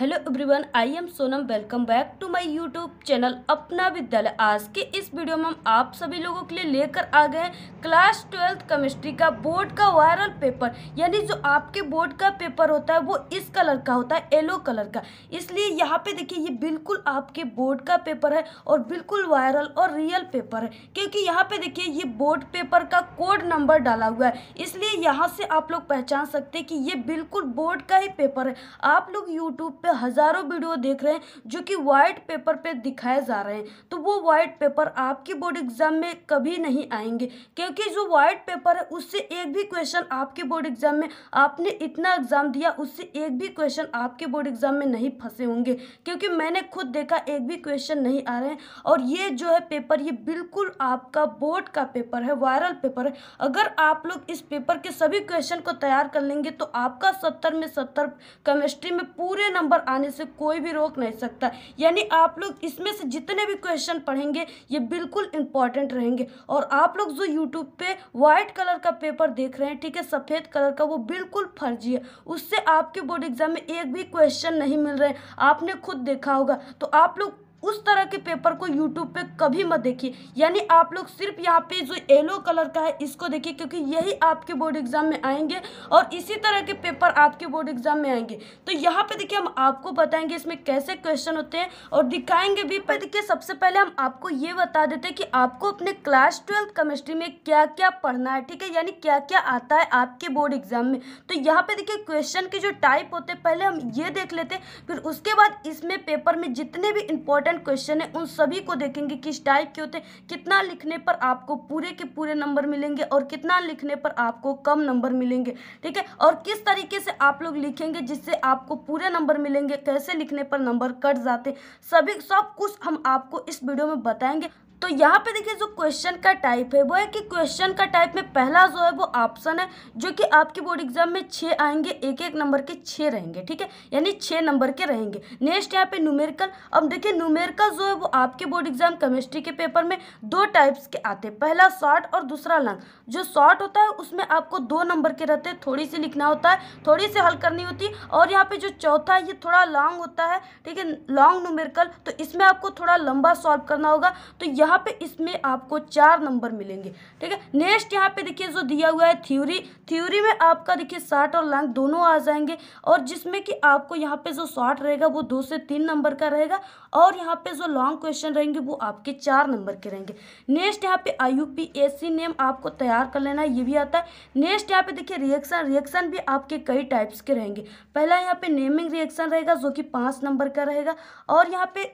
hello everyone I am Sonam welcome back to my YouTube channel अपना विद्यालय आज के इस वीडियो में हम आप सभी लोगों के लिए लेकर आ गए हैं क्लास ट्वेल्थ केमिस्ट्री का बोर्ड का वायरल पेपर यानी जो आपके बोर्ड का पेपर होता है वो इस कलर का होता है येलो कलर का इसलिए यहाँ पे देखिए ये बिल्कुल आपके बोर्ड का पेपर है और बिल्कुल वायरल और रियल पेपर है क्योंकि यहाँ पे देखिए ये बोर्ड पेपर का कोड नंबर डाला हुआ है इसलिए यहाँ से आप लोग पहचान सकते हैं कि ये बिल्कुल बोर्ड का ही पेपर है आप लोग यूट्यूब पर पे हज़ारों वीडियो देख रहे हैं जो कि वाइट पेपर पे दिखाए जा रहे हैं तो वो वाइट पेपर आपके बोर्ड एग्ज़ाम में कभी नहीं आएंगे क्योंकि जो वाइट पेपर है उससे एक भी क्वेश्चन आपके बोर्ड एग्ज़ाम में आपने इतना एग्ज़ाम दिया उससे एक भी क्वेश्चन आपके बोर्ड एग्ज़ाम में नहीं फंसे होंगे क्योंकि मैंने खुद देखा एक भी क्वेश्चन नहीं आ रहे हैं और ये जो है पेपर ये बिल्कुल आपका बोर्ड का पेपर है वायरल पेपर है अगर आप लोग इस पेपर के सभी क्वेश्चन को तैयार कर लेंगे तो आपका सत्तर में सत्तर केमिस्ट्री में पूरे नंबर नंबर आने से कोई भी रोक नहीं सकता यानी आप लोग इसमें से जितने भी क्वेश्चन पढ़ेंगे ये बिल्कुल इंपॉर्टेंट रहेंगे और आप लोग जो यूट्यूब पे व्हाइट कलर का पेपर देख रहे हैं ठीक है सफ़ेद कलर का वो बिल्कुल फर्जी है उससे आपके बोर्ड एग्जाम में एक भी क्वेश्चन नहीं मिल रहे आपने खुद देखा होगा तो आप लोग उस तरह के पेपर को यूट्यूब पे कभी मत देखिए यानी आप लोग सिर्फ यहाँ पे जो येलो कलर का है इसको देखिए क्योंकि यही आपके बोर्ड एग्जाम में आएंगे और इसी तरह के पेपर आपके बोर्ड एग्जाम में आएंगे तो यहाँ पे देखिए हम आपको बताएंगे इसमें कैसे क्वेश्चन होते हैं और दिखाएंगे भी पर देखिए सबसे पहले हम आपको ये बता देते हैं कि आपको अपने क्लास ट्वेल्थ केमिस्ट्री में क्या क्या पढ़ना है ठीक है यानी क्या क्या आता है आपके बोर्ड एग्जाम में तो यहाँ पे देखिए क्वेश्चन के जो टाइप होते हैं पहले हम ये देख लेते हैं फिर उसके बाद इसमें पेपर में जितने भी इंपॉर्टेंट इंपॉर्टेंट क्वेश्चन है उन सभी को देखेंगे किस टाइप के होते हैं कितना लिखने पर आपको पूरे के पूरे नंबर मिलेंगे और कितना लिखने पर आपको कम नंबर मिलेंगे ठीक है और किस तरीके से आप लोग लिखेंगे जिससे आपको पूरे नंबर मिलेंगे कैसे लिखने पर नंबर कट जाते सभी सब कुछ हम आपको इस वीडियो में बताएंगे तो यहाँ पे देखिए जो क्वेश्चन का टाइप है वो है कि क्वेश्चन का टाइप में पहला जो है वो ऑप्शन है जो कि आपके बोर्ड एग्जाम में छः आएंगे एक एक नंबर के छः रहेंगे ठीक है यानी छः नंबर के रहेंगे नेक्स्ट यहाँ पे न्यूमेरिकल अब देखिए न्यूमेरिकल जो है वो आपके बोर्ड एग्जाम केमिस्ट्री के पेपर में दो टाइप्स के आते हैं पहला शॉर्ट और दूसरा लंग जो शॉर्ट होता है उसमें आपको दो नंबर के रहते हैं थोड़ी सी लिखना होता है थोड़ी सी हल करनी होती है और यहाँ पे जो चौथा ये थोड़ा लॉन्ग होता है ठीक है लॉन्ग न्यूमेरिकल तो इसमें आपको थोड़ा लंबा सॉल्व करना होगा तो यहाँ यहाँ पे इसमें आपको चार नंबर मिलेंगे ठीक है नेक्स्ट यहाँ पे देखिए जो दिया हुआ है थ्योरी थ्योरी में आपका देखिए शार्ट और लॉन्ग दोनों आ जाएंगे और जिसमें कि आपको यहाँ पे जो शॉर्ट रहेगा वो दो से तीन नंबर का रहेगा और यहाँ पे जो लॉन्ग क्वेश्चन रहेंगे वो आपके चार नंबर के रहेंगे नेक्स्ट यहाँ पे आई नेम आपको तैयार कर लेना है ये भी आता है नेक्स्ट यहाँ पे देखिए रिएक्शन रिएक्शन भी आपके कई टाइप्स के रहेंगे पहला यहाँ पे नेमिंग रिएक्शन रहेगा जो कि पाँच नंबर का रहेगा और यहाँ पे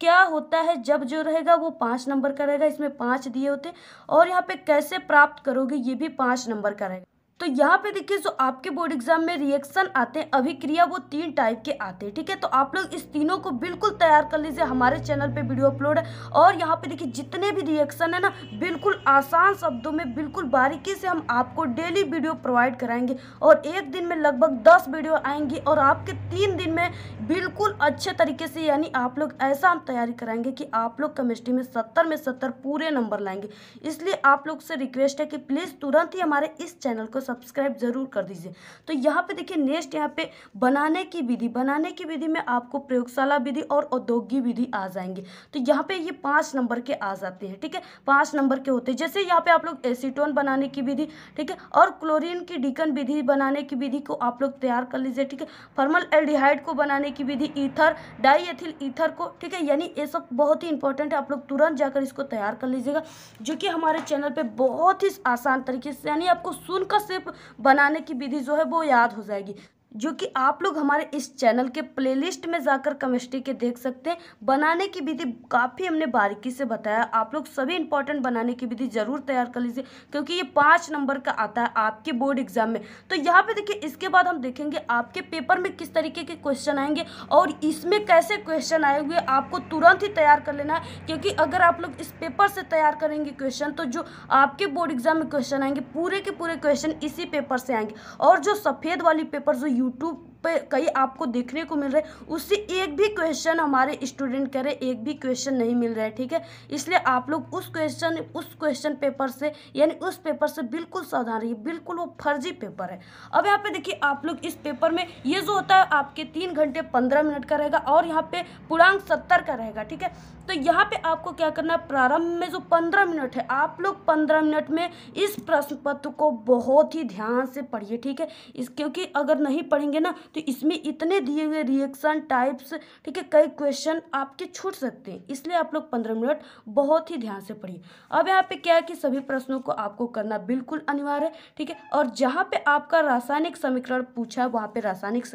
क्या होता है जब जो रहेगा वो पाँच नंबर का रहेगा इसमें पाँच दिए होते और यहाँ पे कैसे प्राप्त करोगे ये भी पाँच नंबर का रहेगा तो यहाँ पे देखिए जो आपके बोर्ड एग्जाम में रिएक्शन आते हैं अभिक्रिया वो तीन टाइप के आते हैं ठीक है तो आप लोग इस तीनों को बिल्कुल तैयार कर लीजिए हमारे चैनल पे वीडियो अपलोड है और यहाँ पे देखिए जितने भी रिएक्शन है ना बिल्कुल आसान शब्दों में बिल्कुल बारीकी से हम आपको डेली वीडियो प्रोवाइड कराएंगे और एक दिन में लगभग दस वीडियो आएंगी और आपके तीन दिन में बिल्कुल अच्छे तरीके से यानी आप लोग ऐसा हम तैयारी कराएंगे कि आप लोग केमिस्ट्री में सत्तर में सत्तर पूरे नंबर लाएंगे इसलिए आप लोग से रिक्वेस्ट है कि प्लीज़ तुरंत ही हमारे इस चैनल को सब्सक्राइब ज़रूर कर दीजिए तो यहाँ पे देखिए नेक्स्ट यहाँ पे बनाने की विधि बनाने की विधि में आपको प्रयोगशाला विधि और औद्योगिक विधि आ जाएंगे तो यहाँ पे ये पाँच नंबर के आ जाते हैं ठीक है पाँच नंबर के होते हैं जैसे यहाँ पे आप लोग एसीटोन बनाने की विधि ठीक है और क्लोरीन की डिकन विधि बनाने की विधि को आप लोग तैयार कर लीजिए ठीक है फर्मल एल्डिहाइड को बनाने की विधि ईथर डाईएथिल ईथर को ठीक है यानी ये सब बहुत ही इंपॉर्टेंट है आप लोग तुरंत जाकर इसको तैयार कर लीजिएगा जो कि हमारे चैनल पे बहुत ही आसान तरीके से यानी आपको सुनकर से बनाने की विधि जो है वो याद हो जाएगी जो कि आप लोग हमारे इस चैनल के प्लेलिस्ट में जाकर केमिस्ट्री के देख सकते हैं बनाने की विधि काफ़ी हमने बारीकी से बताया आप लोग सभी इंपॉर्टेंट बनाने की विधि ज़रूर तैयार कर लीजिए क्योंकि ये पाँच नंबर का आता है आपके बोर्ड एग्जाम में तो यहाँ पे देखिए इसके बाद हम देखेंगे आपके पेपर में किस तरीके के क्वेश्चन आएंगे और इसमें कैसे क्वेश्चन आए हुए आपको तुरंत ही तैयार कर लेना है क्योंकि अगर आप लोग इस पेपर से तैयार करेंगे क्वेश्चन तो जो आपके बोर्ड एग्जाम में क्वेश्चन आएंगे पूरे के पूरे क्वेश्चन इसी पेपर से आएंगे और जो सफ़ेद वाली पेपर जो यूट्यूब पे कई आपको देखने को मिल रहे हैं उससे एक भी क्वेश्चन हमारे स्टूडेंट कह रहे एक भी क्वेश्चन नहीं मिल रहा है ठीक है इसलिए आप लोग उस क्वेश्चन उस क्वेश्चन पेपर से यानी उस पेपर से बिल्कुल सावधान रहिए बिल्कुल वो फर्जी पेपर है अब यहाँ पे देखिए आप लोग इस पेपर में ये जो होता है आपके तीन घंटे पंद्रह मिनट का रहेगा और यहाँ पे पूर्णांक सत्तर का रहेगा ठीक है तो यहाँ पे आपको क्या करना है प्रारंभ में जो पंद्रह मिनट है आप लोग पंद्रह मिनट में इस प्रश्न पत्र को बहुत ही ध्यान से पढ़िए ठीक है इस क्योंकि अगर नहीं पढ़ेंगे ना तो इसमें इतने दिए हुए रिएक्शन टाइप्स ठीक है कई क्वेश्चन आपके छूट सकते हैं इसलिए आप लोग पंद्रह मिनट बहुत ही ध्यान से पढ़िए अब यहाँ पे क्या है कि सभी प्रश्नों को आपको करना बिल्कुल अनिवार्य है ठीक है और जहाँ पे आपका रासायनिक समीकरण पूछा है वहाँ पे रासायनिक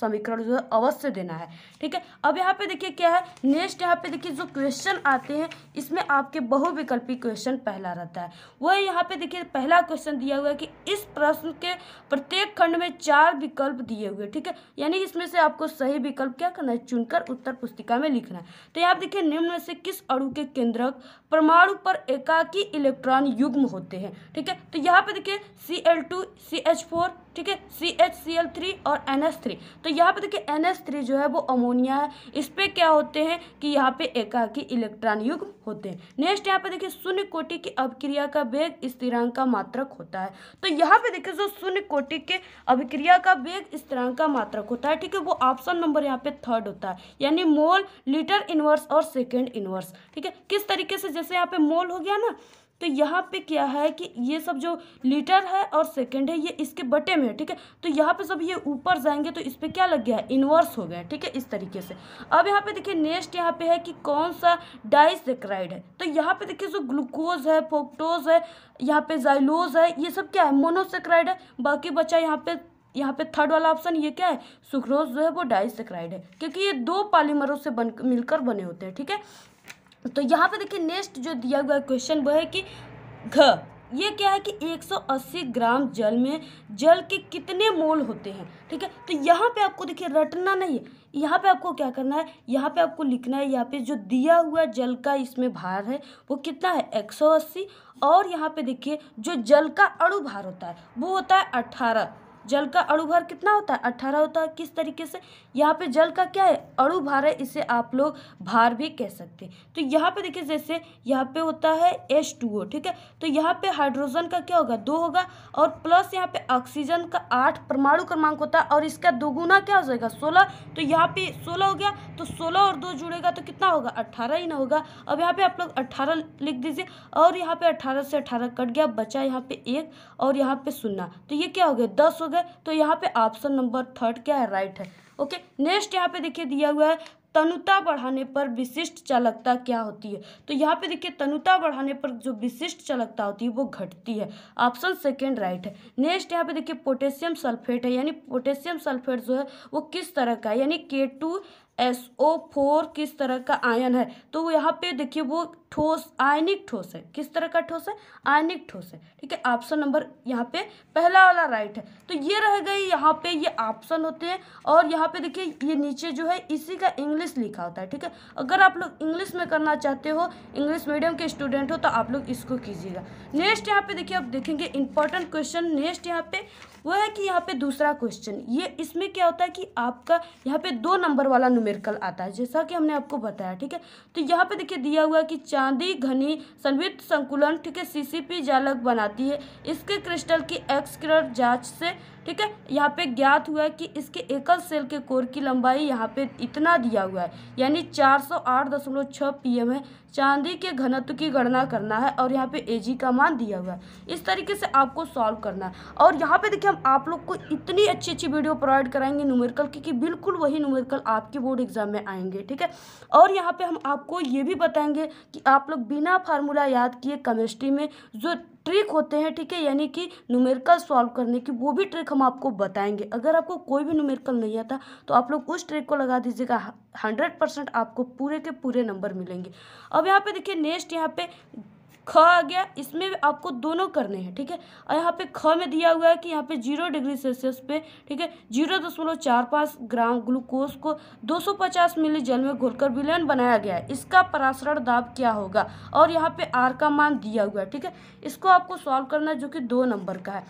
समीकरण जो है अवश्य देना है ठीक है अब यहाँ पे देखिए क्या है नेक्स्ट यहाँ पे देखिए जो क्वेश्चन आते हैं इसमें आपके बहुविकल्पी क्वेश्चन पहला रहता है वह यहाँ पे देखिए पहला क्वेश्चन दिया हुआ है कि इस प्रश्न के प्रत्येक खंड में चार विकल्प दिए हुए ठीक है है यानी इसमें से आपको सही विकल्प क्या करना है चुनकर उत्तर पुस्तिका में लिखना है तो यहाँ देखिए निम्न से किस अड़ु के केंद्रक परमाणु पर एकाकी इलेक्ट्रॉन युग्म होते हैं ठीक है तो यहाँ पे देखिए C L two C H four ठीक है सी एच थ्री और एन थ्री तो यहाँ पे देखिए एन थ्री जो है वो अमोनिया है इस पर क्या होते हैं कि यहाँ पे एकाकी इलेक्ट्रॉन युग होते हैं नेक्स्ट यहाँ पे देखिए शून्य कोटि की अभिक्रिया का वेग स्थिरांक का मात्रक होता है तो यहाँ पे देखिए जो शून्य कोटि के अभिक्रिया का वेग स्थिरांक का मात्रक होता है ठीक है वो ऑप्शन नंबर यहाँ पे थर्ड होता है यानी मोल लीटर इनवर्स और सेकेंड इनवर्स ठीक है किस तरीके से जैसे यहाँ पे मोल हो गया ना तो यहाँ पे क्या है कि ये सब जो लीटर है और सेकंड है ये इसके बटे में है ठीक है तो यहाँ पे सब ये ऊपर जाएंगे तो इस पर क्या लग गया है इन्वर्स हो गया ठीक है इस तरीके से अब यहाँ पे देखिए नेक्स्ट यहाँ पे है कि कौन सा डाइसेक्राइड है तो यहाँ पे देखिए जो ग्लूकोज है फोक्टोज है यहाँ पे जाइलोज है ये सब क्या है मोनोसेक्राइड है बाकी बचा यहाँ पे यहाँ पे थर्ड वाला ऑप्शन ये क्या है सुक्रोज जो है वो डाइसेक्राइड है क्योंकि ये दो पालीमरों से बन मिलकर बने होते हैं ठीक है तो यहाँ पे देखिए नेक्स्ट जो दिया हुआ क्वेश्चन वो है कि घ ये क्या है कि 180 ग्राम जल में जल के कितने मोल होते हैं ठीक है तो यहाँ पे आपको देखिए रटना नहीं है यहाँ पे आपको क्या करना है यहाँ पे आपको लिखना है यहाँ पे जो दिया हुआ जल का इसमें भार है वो कितना है 180 और यहाँ पे देखिए जो जल का अड़ु भार होता है वो होता है 18 जल का अणुभार कितना होता है अट्ठारह होता है किस तरीके से यहाँ पे जल का क्या है अणुभार है इसे आप लोग भार भी कह सकते हैं तो यहाँ पे देखिए जैसे यहाँ पे होता है एच टू ओ ठीक है तो यहाँ पे हाइड्रोजन का क्या होगा दो होगा और प्लस यहाँ पे ऑक्सीजन का आठ परमाणु क्रमांक होता है और इसका दोगुना क्या हो जाएगा सोलह तो यहाँ पे सोलह हो गया तो सोलह और दो जुड़ेगा तो कितना होगा अट्ठारह ही ना होगा अब यहाँ पे आप लोग अट्ठारह लिख दीजिए और यहाँ पे अट्ठारह से अट्ठारह कट गया बचा यहाँ पे एक और यहाँ पे सुन्ना तो ये क्या हो गया दस हो गया है तो यहाँ पे ऑप्शन नंबर थर्ड क्या है राइट है ओके नेक्स्ट यहाँ पे देखिए दिया हुआ है तनुता बढ़ाने पर विशिष्ट चालकता क्या होती है तो यहाँ पे देखिए तनुता बढ़ाने पर जो विशिष्ट चालकता होती है वो घटती है ऑप्शन सेकंड राइट है नेक्स्ट यहाँ पे देखिए पोटेशियम सल्फेट है यानी पोटेशियम सल्फेट जो है वो किस तरह का है यानी के टू एस ओ फोर किस तरह का आयन है तो यहाँ पे देखिए वो ठोस आयनिक ठोस है किस तरह का ठोस है आयनिक ठोस है ठीक है ऑप्शन नंबर यहाँ पे पहला वाला राइट है तो ये रह गई यहाँ पे ये ऑप्शन होते हैं और यहाँ पे देखिए ये नीचे जो है इसी का इंग्लिश लिखा होता है ठीक है अगर आप लोग इंग्लिश में करना चाहते हो इंग्लिश मीडियम के स्टूडेंट हो तो आप लोग इसको कीजिएगा नेक्स्ट यहाँ पे देखिए आप देखेंगे इंपॉर्टेंट क्वेश्चन नेक्स्ट यहाँ पे वो है कि यहाँ पे दूसरा क्वेश्चन ये इसमें क्या होता है कि आपका यहाँ पे दो नंबर वाला न्यूमेरिकल आता है जैसा कि हमने आपको बताया ठीक है तो यहाँ पे देखिए दिया हुआ है कि चांदी घनी संवित संकुलन के सीसीपी जालक बनाती है इसके क्रिस्टल की एक्स जांच से ठीक है यहाँ पे ज्ञात हुआ है कि इसके एकल सेल के कोर की लंबाई यहाँ पे इतना दिया हुआ है यानी चार सौ आठ दशमलव छः पी एम है चांदी के घनत्व की गणना करना है और यहाँ पे ए का मान दिया हुआ है इस तरीके से आपको सॉल्व करना है और यहाँ पे देखिए हम आप लोग को इतनी अच्छी अच्छी वीडियो प्रोवाइड कराएंगे न्यूमेरिकल की कि बिल्कुल वही न्यूमेरिकल आपके बोर्ड एग्जाम में आएंगे ठीक है और यहाँ पे हम आपको ये भी बताएंगे कि आप लोग बिना फार्मूला याद किए केमिस्ट्री में जो ट्रिक होते हैं ठीक है यानी कि न्यूमेरिकल सॉल्व करने की वो भी ट्रिक हम आपको बताएंगे अगर आपको कोई भी न्यूमेरिकल नहीं आता तो आप लोग उस ट्रिक को लगा दीजिएगा हंड्रेड हाँ, परसेंट आपको पूरे के पूरे नंबर मिलेंगे अब यहाँ पे देखिए नेक्स्ट यहाँ पे ख आ गया इसमें आपको दोनों करने हैं ठीक है और यहाँ पे ख में दिया हुआ है कि यहाँ पे जीरो डिग्री सेल्सियस पे ठीक है जीरो दशमलव चार पाँच ग्राम ग्लूकोज को 250 मिली जल में कर विलयन बनाया गया है इसका परासरण दाब क्या होगा और यहाँ पे आर का मान दिया हुआ है ठीक है इसको आपको सॉल्व करना है जो कि दो नंबर का है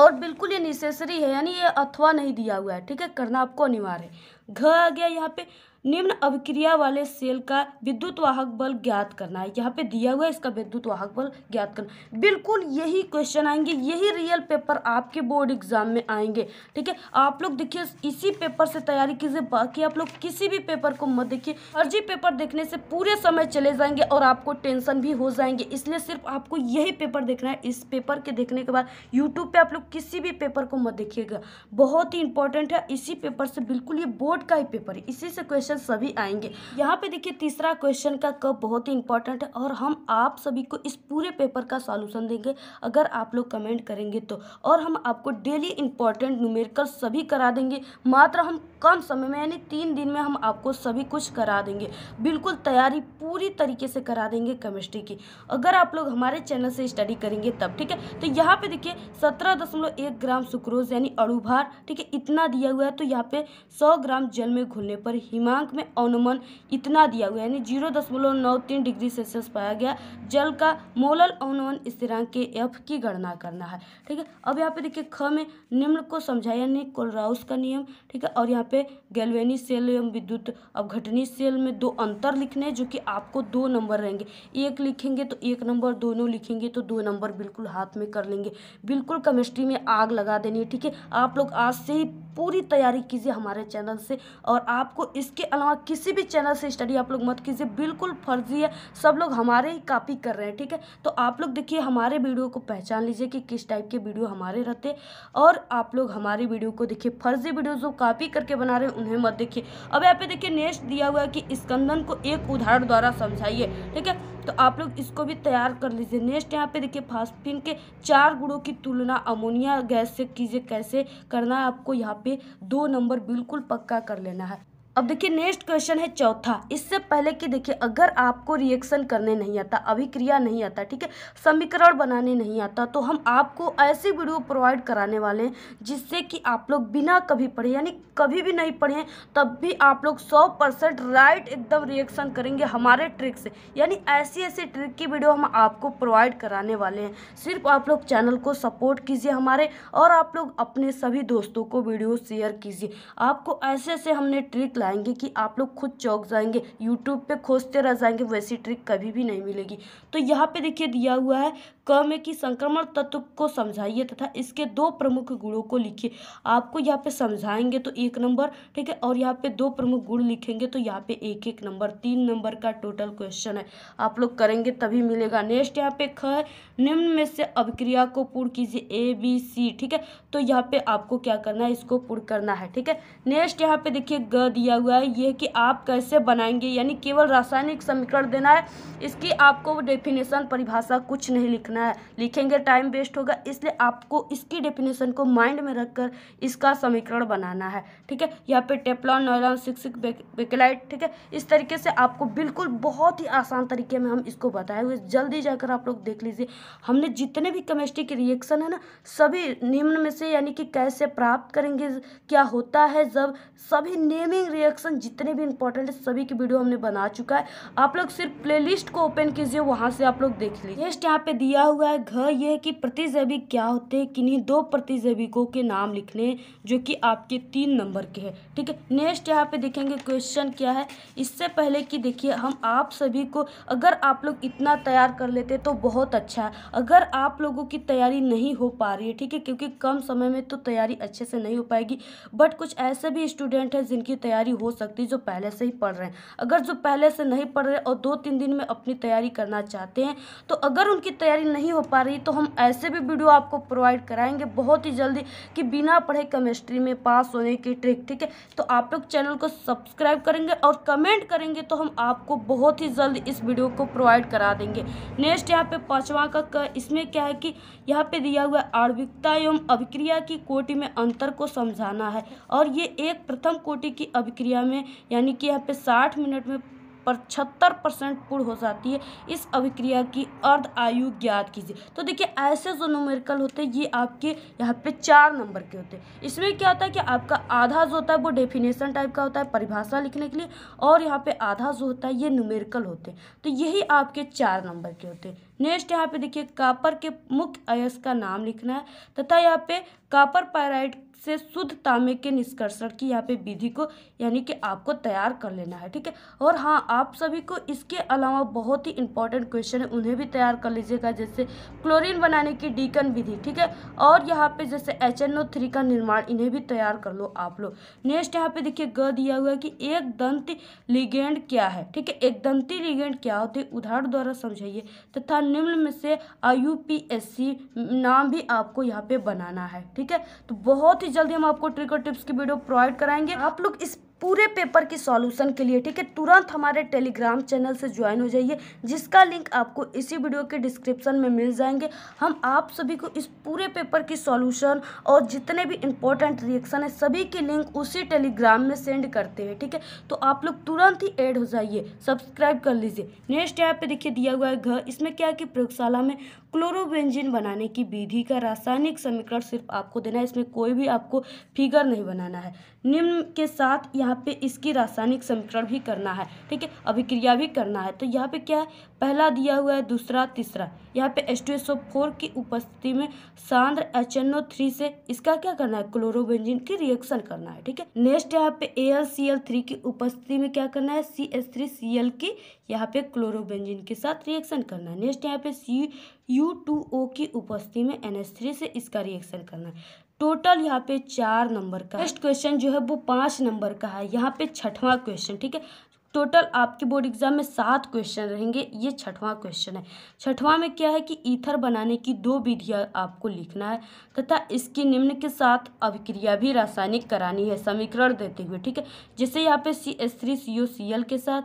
और बिल्कुल ये निसेसरी है यानी ये अथवा नहीं दिया हुआ है ठीक है करना आपको अनिवार्य है घ आ गया यहाँ पे निम्न अभिक्रिया वाले सेल का विद्युत वाहक बल ज्ञात करना है यहाँ पे दिया हुआ है इसका विद्युत वाहक बल ज्ञात करना बिल्कुल यही क्वेश्चन आएंगे यही रियल पेपर आपके बोर्ड एग्जाम में आएंगे ठीक है आप लोग देखिए इसी पेपर से तैयारी कीजिए बाकी आप लोग किसी भी पेपर को मत देखिए फर्जी पेपर देखने से पूरे समय चले जाएंगे और आपको टेंशन भी हो जाएंगे इसलिए सिर्फ आपको यही पेपर देखना है इस पेपर के देखने के बाद यूट्यूब पर आप लोग किसी भी पेपर को मत देखिएगा बहुत ही इंपॉर्टेंट है इसी पेपर से बिल्कुल ये बोर्ड का ही पेपर है इसी से क्वेश्चन क्वेश्चन सभी आएंगे यहाँ पे देखिए तीसरा क्वेश्चन का कब बहुत ही इंपॉर्टेंट है और हम आप सभी को इस पूरे पेपर का सॉल्यूशन देंगे अगर आप लोग कमेंट करेंगे तो और हम आपको डेली इंपॉर्टेंट न्यूमेरिकल सभी करा देंगे मात्र हम कम समय में यानी तीन दिन में हम आपको सभी कुछ करा देंगे बिल्कुल तैयारी पूरी तरीके से करा देंगे केमिस्ट्री की अगर आप लोग हमारे चैनल से स्टडी करेंगे तब ठीक है तो यहाँ पे देखिए सत्रह दशमलव एक ग्राम सुक्रोज यानी अड़ुभार ठीक है इतना दिया हुआ है तो यहाँ पे सौ ग्राम जल में घुलने पर हिमांग दिनांक में अनुमान इतना दिया हुआ यानी जीरो दशमलव नौ तीन डिग्री सेल्सियस पाया गया जल का मोलल अनुमान स्थिरांक के एफ की गणना करना है ठीक है अब यहाँ पे देखिए ख में निम्न को समझाया यानी कोलराउस का नियम ठीक है और यहाँ पे गैलवेनी सेल एवं विद्युत अवघटनी सेल में दो अंतर लिखने हैं जो कि आपको दो नंबर रहेंगे एक लिखेंगे तो एक नंबर दोनों लिखेंगे तो दो नंबर बिल्कुल हाथ में कर लेंगे बिल्कुल केमिस्ट्री में आग लगा देनी है ठीक है आप लोग आज से ही पूरी तैयारी कीजिए हमारे चैनल से और आपको इसके अलावा किसी भी चैनल से स्टडी आप लोग मत कीजिए बिल्कुल फर्जी है सब लोग हमारे ही कॉपी कर रहे हैं ठीक है तो आप लोग देखिए हमारे वीडियो को पहचान लीजिए कि किस टाइप के वीडियो हमारे रहते और आप लोग हमारी वीडियो को देखिए फर्जी वीडियो जो कॉपी करके बना रहे हैं उन्हें मत देखिए अब यहाँ पे देखिए नेक्स्ट दिया हुआ है कि स्कंदन को एक उदाहरण द्वारा समझाइए ठीक है तो आप लोग इसको भी तैयार कर लीजिए नेक्स्ट यहाँ पे देखिए फास्फिन के चार गुणों की तुलना अमोनिया गैस से कीजिए कैसे करना है आपको यहाँ पे दो नंबर बिल्कुल पक्का कर लेना है अब देखिए नेक्स्ट क्वेश्चन है चौथा इससे पहले कि देखिए अगर आपको रिएक्शन करने नहीं आता अभिक्रिया नहीं आता ठीक है समीकरण बनाने नहीं आता तो हम आपको ऐसी वीडियो प्रोवाइड कराने वाले हैं जिससे कि आप लोग बिना कभी पढ़े यानी कभी भी नहीं पढ़े तब भी आप लोग सौ परसेंट राइट एकदम रिएक्शन करेंगे हमारे ट्रिक से यानी ऐसी ऐसी ट्रिक की वीडियो हम आपको प्रोवाइड कराने वाले हैं सिर्फ आप लोग चैनल को सपोर्ट कीजिए हमारे और आप लोग अपने सभी दोस्तों को वीडियो शेयर कीजिए आपको ऐसे ऐसे हमने ट्रिक लाएंगे कि आप लोग खुद चौक जाएंगे यूट्यूब पे खोजते रह जाएंगे वैसी ट्रिक कभी भी नहीं मिलेगी तो यहाँ पे देखिए दिया हुआ है क में कि संक्रमण तत्व को समझाइए तथा इसके दो प्रमुख गुणों को लिखिए आपको यहाँ पे समझाएंगे तो एक नंबर ठीक है और यहाँ पे दो प्रमुख गुण लिखेंगे तो यहाँ पे एक एक नंबर तीन नंबर का टोटल क्वेश्चन है आप लोग करेंगे तभी मिलेगा नेक्स्ट यहाँ पे ख है निम्न में से अभिक्रिया को पूर्ण कीजिए ए बी सी ठीक है तो यहाँ पे आपको क्या करना है इसको पूर्ण करना है ठीक है नेक्स्ट यहाँ पे देखिए ग दिया दिया हुआ है यह कि आप कैसे बनाएंगे यानी केवल रासायनिक समीकरण देना है इसकी आपको डेफिनेशन परिभाषा कुछ नहीं लिखना है लिखेंगे टाइम वेस्ट होगा इसलिए आपको इसकी डेफिनेशन को माइंड में रखकर इसका समीकरण बनाना है ठीक है यहाँ पे टेप्लॉन नॉयलॉन सिक्सिक बेकेलाइट ठीक है इस तरीके से आपको बिल्कुल बहुत ही आसान तरीके में हम इसको बताए हुए जल्दी जाकर आप लोग देख लीजिए हमने जितने भी केमिस्ट्री के रिएक्शन है ना सभी निम्न में से यानी कि कैसे प्राप्त करेंगे क्या होता है जब सभी नेमिंग रिएक्शन जितने भी इंपॉर्टेंट है सभी की वीडियो हमने बना चुका है आप लोग सिर्फ प्लेलिस्ट को ओपन कीजिए वहाँ से आप लोग देख लीजिए नेक्स्ट यहाँ पे दिया हुआ है घर ये है कि प्रतिजैविक क्या होते हैं किन्हीं दो प्रतिजैविकों के नाम लिखने जो कि आपके तीन नंबर के हैं ठीक है नेक्स्ट यहाँ पे देखेंगे क्वेश्चन क्या है इससे पहले कि देखिए हम आप सभी को अगर आप लोग इतना तैयार कर लेते तो बहुत अच्छा है अगर आप लोगों की तैयारी नहीं हो पा रही है ठीक है क्योंकि कम समय में तो तैयारी अच्छे से नहीं हो पाएगी बट कुछ ऐसे भी स्टूडेंट हैं जिनकी तैयारी हो सकती जो पहले से ही पढ़ रहे हैं अगर जो पहले से नहीं पढ़ रहे और दो तीन दिन में अपनी तैयारी करना चाहते हैं तो अगर उनकी तैयारी नहीं हो पा रही तो हम ऐसे भी वीडियो आपको प्रोवाइड कराएंगे बहुत ही जल्दी कि बिना पढ़े केमिस्ट्री में पास होने की ट्रिक ठीक है तो आप लोग चैनल को सब्सक्राइब करेंगे और कमेंट करेंगे तो हम आपको बहुत ही जल्द इस वीडियो को प्रोवाइड करा देंगे नेक्स्ट यहाँ पे पाँचवा का कर, इसमें क्या है कि यहाँ पे दिया हुआ है आर्भिकता एवं अभिक्रिया की कोटि में अंतर को समझाना है और ये एक प्रथम कोटि की अभिक्रिया अभिक्रिया में यानी कि यहाँ पे साठ मिनट में पचहत्तर परसेंट पूर्ण हो जाती है इस अभिक्रिया की अर्ध आयु ज्ञात कीजिए तो देखिए ऐसे जो नोमेरिकल होते हैं ये आपके यहाँ पे चार नंबर के होते हैं इसमें क्या होता है कि आपका आधा जो होता है वो डेफिनेशन टाइप का होता है परिभाषा लिखने के लिए और यहाँ पे आधा जो होता है ये नोमेरिकल होते हैं तो यही आपके चार नंबर के होते हैं नेक्स्ट यहाँ पे देखिए कापर के मुख्य अयस का नाम लिखना है तथा यहाँ पे कापर पायराइड से शुद्ध तांबे के निष्कर्षण की यहाँ पे विधि को यानी कि आपको तैयार कर लेना है ठीक है और हाँ आप सभी को इसके अलावा बहुत ही इंपॉर्टेंट क्वेश्चन है उन्हें भी तैयार कर लीजिएगा जैसे क्लोरीन बनाने की डीकन विधि ठीक है और यहाँ पे जैसे एच थ्री का निर्माण इन्हें भी तैयार कर लो आप लोग नेक्स्ट यहाँ पे देखिए ग दिया हुआ है कि एक दंत लिगेंड क्या है ठीक है एक दंती लिगेंड क्या होते हैं उदाहरण द्वारा समझाइए तथा निम्न में से आई नाम भी आपको यहाँ पे बनाना है ठीक है तो बहुत ही जल्दी हम आपको ट्रिक और टिप्स की वीडियो प्रोवाइड कराएंगे आप लोग इस पूरे पेपर की सॉल्यूशन के लिए ठीक है तुरंत हमारे टेलीग्राम चैनल से ज्वाइन हो जाइए जिसका लिंक आपको इसी वीडियो के डिस्क्रिप्शन में मिल जाएंगे हम आप सभी को इस पूरे पेपर की सॉल्यूशन और जितने भी इंपॉर्टेंट रिएक्शन है सभी के लिंक उसी टेलीग्राम में सेंड करते हैं ठीक है तो आप लोग तुरंत ही एड हो जाइए सब्सक्राइब कर लीजिए नेक्स्ट यहाँ पर देखिए दिया हुआ है घर इसमें क्या है कि प्रयोगशाला में क्लोरोबेंजिन बनाने की विधि का रासायनिक समीकरण सिर्फ आपको देना है इसमें कोई भी आपको फिगर नहीं बनाना है निम्न के साथ यहाँ पे इसकी रासायनिक समीकरण भी करना है ठीक है अभिक्रिया भी करना है तो यहाँ पे क्या है पहला दिया हुआ है दूसरा तीसरा यहाँ पे S two S O four की उपस्थिति में सांद्र एच एन ओ थ्री से इसका क्या करना है क्लोरोबेंजिन की रिएक्शन करना है ठीक है नेक्स्ट यहाँ पे A L C L three की उपस्थिति में क्या करना है C S three C L की यहाँ पे क्लोरोबेंजिन के साथ रिएक्शन करना है नेक्स्ट यहाँ पे सी यू टू ओ की उपस्थिति में एन एस थ्री से इसका रिएक्शन करना है टोटल यहाँ पे चार नंबर का नेक्स्ट क्वेश्चन जो है वो पाँच नंबर का है यहाँ पे छठवां क्वेश्चन ठीक है टोटल आपके बोर्ड एग्जाम में सात क्वेश्चन रहेंगे ये छठवां क्वेश्चन है छठवां में क्या है कि ईथर बनाने की दो विधियाँ आपको लिखना है तथा इसकी निम्न के साथ अभिक्रिया भी रासायनिक करानी है समीकरण देते हुए ठीक है जैसे यहाँ पे C S three C O C L के साथ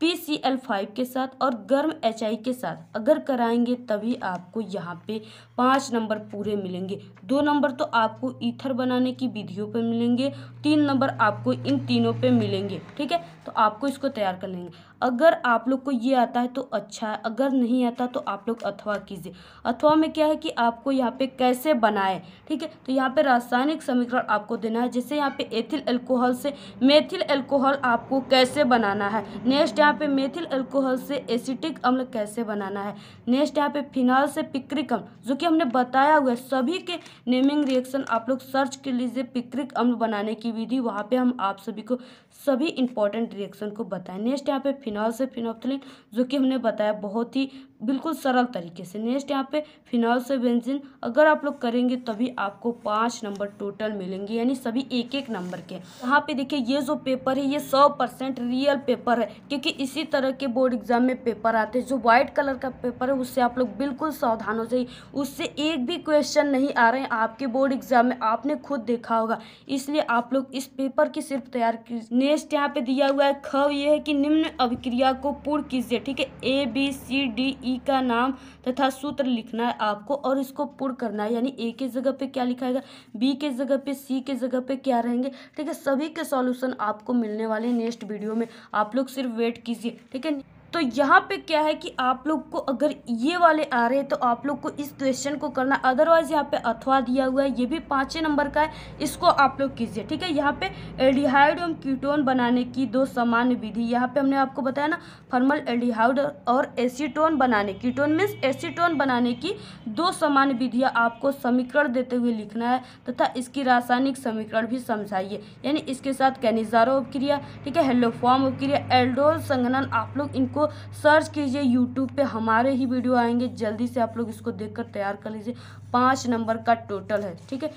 पी सी एल फाइव के साथ और गर्म एच आई के साथ अगर कराएंगे तभी आपको यहाँ पे पाँच नंबर पूरे मिलेंगे दो नंबर तो आपको ईथर बनाने की विधियों पे मिलेंगे तीन नंबर आपको इन तीनों पे मिलेंगे ठीक है तो आपको इसको तैयार कर लेंगे अगर आप लोग को ये आता है तो अच्छा है अगर नहीं आता तो आप लोग अथवा कीजिए अथवा में क्या है कि आपको यहाँ पे कैसे बनाए ठीक है तो यहाँ पे रासायनिक समीकरण आपको देना है जैसे यहाँ पे एथिल एल्कोहल से मेथिल एल्कोहल आपको कैसे बनाना है नेक्स्ट यहाँ पे मेथिल एल्कोहल से एसिटिक अम्ल कैसे बनाना है नेक्स्ट यहाँ पे फिनॉल से पिक्रिक अम्ल जो कि हमने बताया हुआ है सभी के नेमिंग रिएक्शन आप लोग सर्च कर लीजिए पिक्रिक अम्ल बनाने की विधि वहाँ पर हम आप सभी को सभी इंपॉर्टेंट रिएक्शन को बताया नेक्स्ट यहाँ पे फिनॉल से फिनोफ्थलिन जो कि हमने बताया बहुत ही बिल्कुल सरल तरीके से नेक्स्ट यहाँ पे फिनॉल से बेंजिन अगर आप लोग करेंगे तभी आपको पाँच नंबर टोटल मिलेंगे यानी सभी एक एक नंबर के यहाँ पे देखिए ये जो पेपर है ये सौ परसेंट रियल पेपर है क्योंकि इसी तरह के बोर्ड एग्जाम में पेपर आते हैं जो व्हाइट कलर का पेपर है उससे आप लोग बिल्कुल सावधान हो जाइए उससे एक भी क्वेश्चन नहीं आ रहे आपके बोर्ड एग्जाम में आपने खुद देखा होगा इसलिए आप लोग इस पेपर की सिर्फ तैयार नेक्स्ट यहाँ पे दिया हुआ हुआ है ख ये है कि निम्न अभिक्रिया को पूर्ण कीजिए ठीक है A B C D E का नाम तथा सूत्र लिखना है आपको और इसको पूर्ण करना है यानी ए के जगह पे क्या लिखा है बी के जगह पे सी के जगह पे क्या रहेंगे ठीक है सभी के सॉल्यूशन आपको मिलने वाले नेक्स्ट वीडियो में आप लोग सिर्फ वेट कीजिए ठीक है तो यहाँ पे क्या है कि आप लोग को अगर ये वाले आ रहे हैं तो आप लोग को इस क्वेश्चन को करना अदरवाइज यहाँ पे अथवा दिया हुआ है ये भी पाँचे नंबर का है इसको आप लोग कीजिए ठीक है यहाँ पे एल्डिहाइड एवं कीटोन बनाने की दो सामान्य विधि यहाँ पे हमने आपको बताया ना फर्मल एल्डिहाइड और एसीटोन बनाने कीटोन मीन्स एसीटोन बनाने की दो सामान्य विधियाँ आपको समीकरण देते हुए लिखना है तथा इसकी रासायनिक समीकरण भी समझाइए यानी इसके साथ कैनिजारो उपक्रिया ठीक है हेलोफॉर्म उपक्रिया एल्डोल संघनन आप लोग इनको इसको सर्च कीजिए यूट्यूब पे हमारे ही वीडियो आएंगे जल्दी से आप लोग इसको देखकर तैयार कर लीजिए पाँच नंबर का टोटल है ठीक है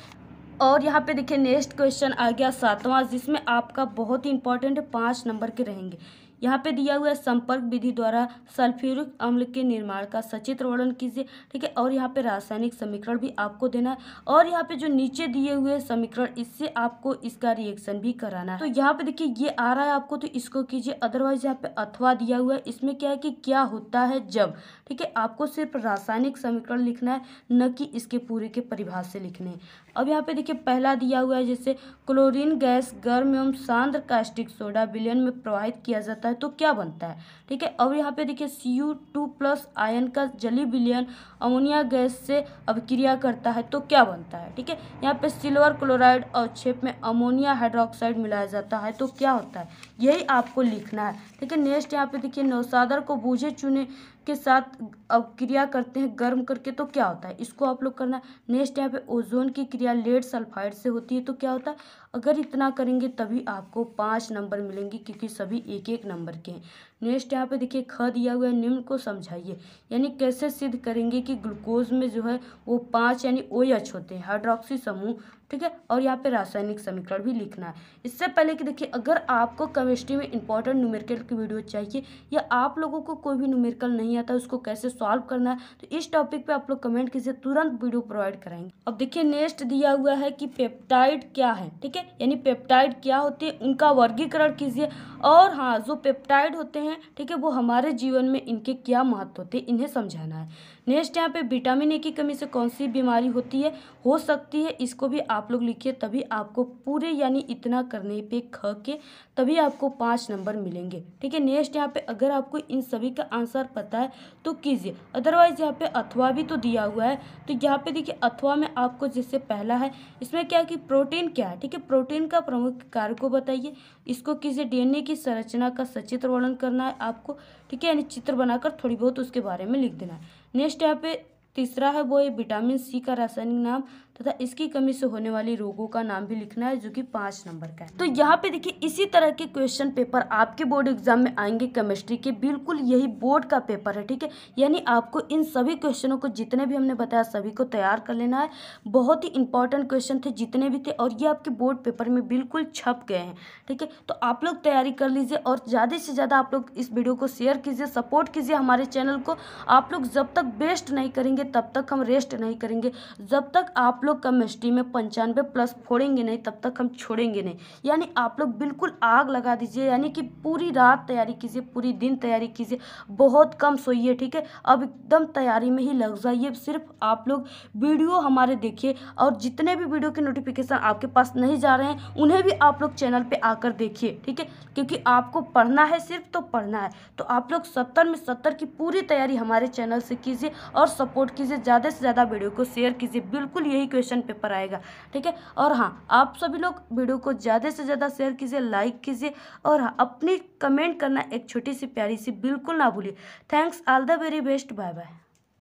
और यहाँ पे देखिए नेक्स्ट क्वेश्चन आ गया सातवां जिसमें आपका बहुत ही इंपॉर्टेंट है पाँच नंबर के रहेंगे यहाँ पे दिया हुआ है संपर्क विधि द्वारा सल्फ्यूरिक अम्ल के निर्माण का सचित्र वर्णन कीजिए ठीक है और यहाँ पे रासायनिक समीकरण भी आपको देना है और यहाँ पे जो नीचे दिए हुए समीकरण इससे आपको इसका रिएक्शन भी कराना है तो यहाँ पे देखिए ये आ रहा है आपको तो इसको कीजिए अदरवाइज यहाँ पे अथवा दिया हुआ है इसमें क्या है कि क्या होता है जब ठीक है आपको सिर्फ रासायनिक समीकरण लिखना है न कि इसके पूरे के परिभाष से लिखने अब यहाँ पे देखिए पहला दिया हुआ है जैसे क्लोरीन गैस गर्म एवं सांद्र कास्टिक सोडा बिलियन में प्रवाहित किया जाता है तो क्या बनता है ठीक है अब यहाँ पे देखिए C U two plus ion का जली बिलियन अमोनिया गैस से अभिक्रिया करता है तो क्या बनता है ठीक है यहाँ पे सिल्वर क्लोराइड और छेप में अमोनिया हाइड्रोक्साइड मिलाया जाता है तो क्या होता है यही आपको लिखना है ठीक है नेक्स्ट यहाँ पे देखिए नौसादर को बूझे चुने के साथ अब क्रिया करते हैं गर्म करके तो क्या होता है इसको आप लोग करना नेक्स्ट यहाँ पे ओजोन की क्रिया लेड सल्फाइड से होती है तो क्या होता है अगर इतना करेंगे तभी आपको पाँच नंबर मिलेंगे क्योंकि सभी एक एक नंबर के हैं नेक्स्ट यहाँ पे देखिए ख दिया हुआ है निम्न को समझाइए यानी कैसे सिद्ध करेंगे कि ग्लूकोज में जो है वो पाँच यानी ओ एच होते हैं हाइड्रोक्सी समूह ठीक है और यहाँ पे रासायनिक समीकरण भी लिखना है इससे पहले कि देखिए अगर आपको केमिस्ट्री में इंपॉर्टेंट न्यूमेरिकल की वीडियो चाहिए या आप लोगों को कोई भी न्यूमेरिकल नहीं आता उसको कैसे सॉल्व करना है तो इस टॉपिक पे आप लोग कमेंट कीजिए तुरंत वीडियो प्रोवाइड कराएंगे अब देखिए नेक्स्ट दिया हुआ है कि पेप्टाइड क्या है ठीक है यानी पेप्टाइड क्या होते हैं उनका वर्गीकरण कीजिए और हाँ जो पेप्टाइड होते हैं ठीक है वो हमारे जीवन में इनके क्या महत्व होते हैं इन्हें समझाना है नेक्स्ट यहाँ पे विटामिन ए की कमी से कौन सी बीमारी होती है हो सकती है इसको भी आप लोग लिखिए तभी आपको पूरे यानी इतना करने पे ख के तभी आपको पाँच नंबर मिलेंगे ठीक है नेक्स्ट यहाँ पे अगर आपको इन सभी का आंसर पता है तो कीजिए अदरवाइज यहाँ पे अथवा भी तो दिया हुआ है तो यहाँ पे देखिए अथवा में आपको जिससे पहला है इसमें क्या कि प्रोटीन क्या है ठीक है प्रोटीन का प्रमुख कार्य को बताइए इसको कीजिए डी की संरचना का सचित्र वर्णन करना है आपको ठीक है यानी चित्र बनाकर थोड़ी बहुत उसके बारे में लिख देना है नेक्स्ट यहाँ पे तीसरा है वो है विटामिन सी का रासायनिक नाम तथा इसकी कमी से होने वाली रोगों का नाम भी लिखना है जो कि पाँच नंबर का है तो यहाँ पे देखिए इसी तरह के क्वेश्चन पेपर आपके बोर्ड एग्जाम में आएंगे केमिस्ट्री के बिल्कुल यही बोर्ड का पेपर है ठीक है यानी आपको इन सभी क्वेश्चनों को जितने भी हमने बताया सभी को तैयार कर लेना है बहुत ही इंपॉर्टेंट क्वेश्चन थे जितने भी थे और ये आपके बोर्ड पेपर में बिल्कुल छप गए हैं ठीक है तो आप लोग तैयारी कर लीजिए और ज़्यादा से ज़्यादा आप लोग इस वीडियो को शेयर कीजिए सपोर्ट कीजिए हमारे चैनल को आप लोग जब तक बेस्ट नहीं करेंगे तब तक हम रेस्ट नहीं करेंगे जब तक आप आप लोग केमिस्ट्री में पंचानवे प्लस फोड़ेंगे नहीं तब तक हम छोड़ेंगे नहीं यानी आप लोग बिल्कुल आग लगा दीजिए यानी कि पूरी रात तैयारी कीजिए पूरी दिन तैयारी कीजिए बहुत कम सोइए ठीक है अब एकदम तैयारी में ही लग जाइए सिर्फ आप लोग वीडियो हमारे देखिए और जितने भी वीडियो के नोटिफिकेशन आपके पास नहीं जा रहे हैं उन्हें भी आप लोग चैनल पर आकर देखिए ठीक है क्योंकि आपको पढ़ना है सिर्फ तो पढ़ना है तो आप लोग सत्तर में सत्तर की पूरी तैयारी हमारे चैनल से कीजिए और सपोर्ट कीजिए ज़्यादा से ज़्यादा वीडियो को शेयर कीजिए बिल्कुल यही क्वेश्चन पेपर आएगा ठीक है और हाँ आप सभी लोग वीडियो को ज़्यादा से ज़्यादा शेयर कीजिए लाइक कीजिए और हाँ अपनी कमेंट करना एक छोटी सी प्यारी सी बिल्कुल ना भूलिए thanks all the very best bye bye